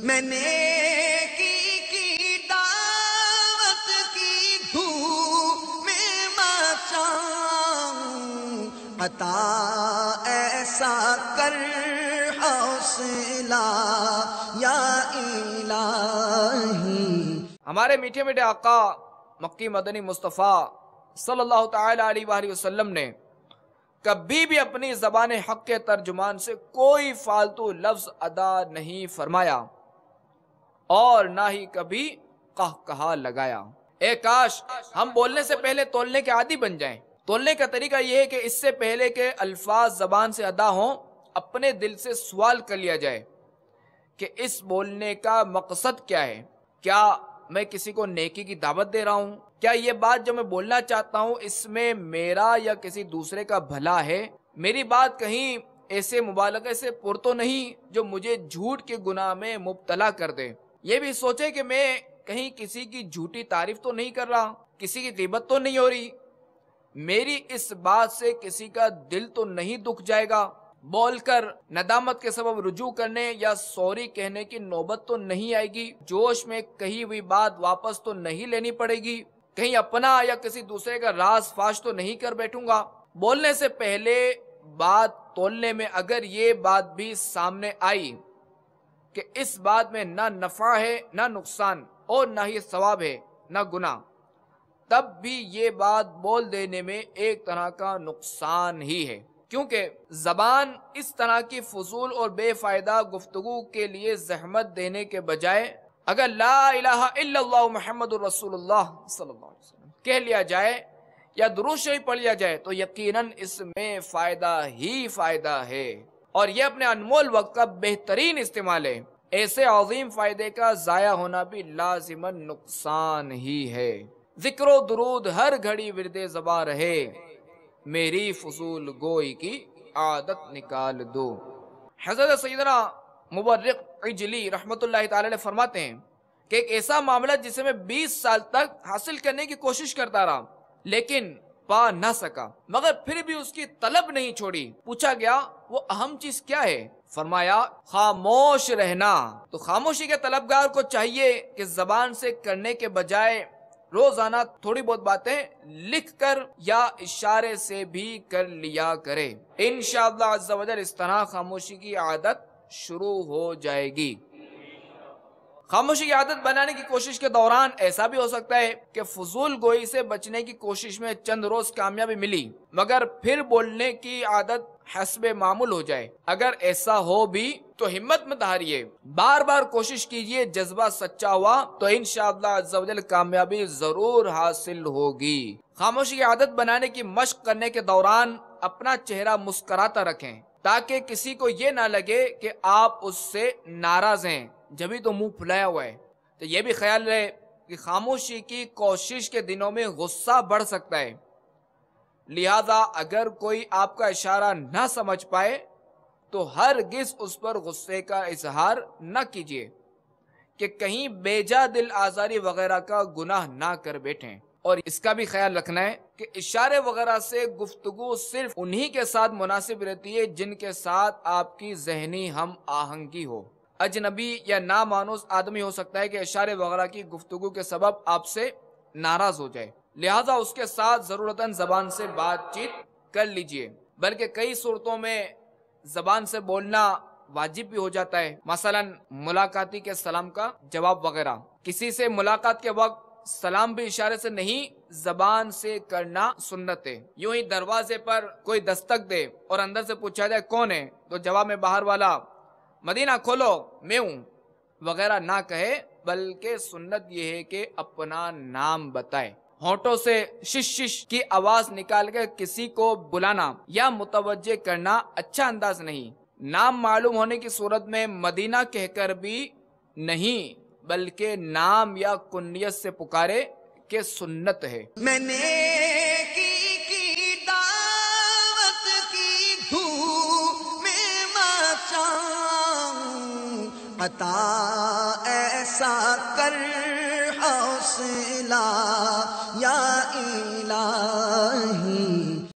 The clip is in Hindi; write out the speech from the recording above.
मैंने की की दावत की धू में मचाऊं ऐसा कर हौसला या इलाही हमारे मीठे मीठे आका मक्की मदनी मुस्तफ़ा सल्लल्लाहु अलैहि वसल्लम ने कभी भी अपनी जबान हक के तर्जुमान से कोई फालतू लफ्ज़ अदा नहीं फरमाया और ना ही कभी कह कहा लगाया ए काश हम बोलने से पहले तोलने के आदि बन जाएं तोलने का तरीका यह है कि इससे पहले के अल्फाज जबान से अदा हों अपने दिल से सवाल कर लिया जाए कि इस बोलने का मकसद क्या है क्या मैं किसी को नेकी की दावत दे रहा हूँ क्या ये बात जो मैं बोलना चाहता हूँ इसमें मेरा या किसी दूसरे का भला है मेरी बात कहीं ऐसे मुबालक से पुर तो नहीं जो मुझे झूठ के गुनाह में मुबतला कर दे ये भी सोचे कि मैं कहीं किसी की झूठी तारीफ तो नहीं कर रहा किसी की तिब्बत तो नहीं हो रही मेरी इस बात से किसी का दिल तो नहीं दुख जाएगा बोलकर नदामत के सबब रुजू करने या सॉरी कहने की नौबत तो नहीं आएगी जोश में कही हुई बात वापस तो नहीं लेनी पड़ेगी कहीं अपना या किसी दूसरे का रास फाश तो नहीं कर बैठूंगा बोलने से पहले बात तोलने में अगर ये बात भी सामने आई कि इस बात में ना नफ़ा है ना नुकसान और ना ही सवाब है ना गुना तब भी ये बात बोल देने में एक तरह का नुकसान ही है क्योंकि ज़बान इस तरह की फजूल और बेफ़ायदा गुफ्तु के लिए जहमत देने के बजाय अगर ला महमद कह लिया जाए या दुरुस्त पढ़ लिया जाए तो यकीनन इसमें फ़ायदा ही फ़ायदा है और ये अपने अनमोल वक्त का बेहतरीन इस्तेमाल है ऐसे अजीम फायदे का ज़ाया होना भी लाजिमन नुकसान ही है जिक्रो दरूद हर घड़ी विरदे जबा रहे मेरी फसूल गोई की आदत निकाल दो हजरत सैदना मुबर्रक इजली रहमत ला फरमाते हैं कि एक ऐसा मामला जिसे मैं 20 साल तक हासिल करने की कोशिश करता रहा लेकिन पा न सका मगर फिर भी उसकी तलब नहीं छोड़ी पूछा गया वो अहम चीज क्या है फरमाया खामोश रहना तो खामोशी के तलबगार को चाहिए कि जबान से करने के बजाय रोजाना थोड़ी बहुत बातें लिख कर या इशारे से भी कर लिया करे इन इस तरह खामोशी की आदत शुरू हो जाएगी खामोशी की आदत बनाने की कोशिश के दौरान ऐसा भी हो सकता है कि फजूल गोई से बचने की कोशिश में चंद रोज कामयाबी मिली मगर फिर बोलने की आदत हसब मामूल हो जाए अगर ऐसा हो भी तो हिम्मत मत हारिए बार बार कोशिश कीजिए जज्बा सच्चा हुआ तो इन शजल कामयाबी जरूर हासिल होगी खामोशी की आदत बनाने की मशक करने के दौरान अपना चेहरा मुस्कराता रखें ताकि किसी को ये ना लगे कि आप उससे नाराज हैं जभी तो मुंह फुलाया हुआ है तो यह भी ख्याल रहे कि खामोशी की कोशिश के दिनों में गुस्सा बढ़ सकता है लिहाजा अगर कोई आपका इशारा ना समझ पाए तो हर गिस उस पर गुस्से का इजहार न कीजिए कि कहीं बेजा दिल आज़ारी वगैरह का गुनाह ना कर बैठें और इसका भी ख्याल रखना है कि इशारे वगैरह से गुफ्तगु सिर्फ उन्हीं के साथ मुनासिब रहती है जिनके साथ आपकी जहनी हम आहंगी हो अजनबी या नामानूस आदमी हो सकता है कि इशारे वगैरह की गुफ्तगु के सबब आपसे नाराज हो जाए लिहाजा उसके साथ जरूरत जबान से बातचीत कर लीजिए बल्कि कई सूरतों में जबान से बोलना वाजिब भी हो जाता है मसलन मुलाकाती के सलाम का जवाब वगैरह किसी से मुलाकात के वक्त सलाम भी इशारे से नहीं जबान से करना सुन्नत है यूं ही दरवाजे पर कोई दस्तक दे और अंदर से पूछा जाए कौन है तो जवाब में बाहर वाला मदीना खोलो मैं हूँ वगैरह ना कहे बल्कि सुन्नत यह है कि अपना नाम बताए होटो से शिश शिश की आवाज निकाल कर किसी को बुलाना या मुतवजे करना अच्छा अंदाज नहीं नाम मालूम होने की सूरत में मदीना कहकर भी नहीं बल्कि नाम या कुन्नीत से पुकारे के सुन्नत है मैंने अता ऐसा कर हौसला या इलाही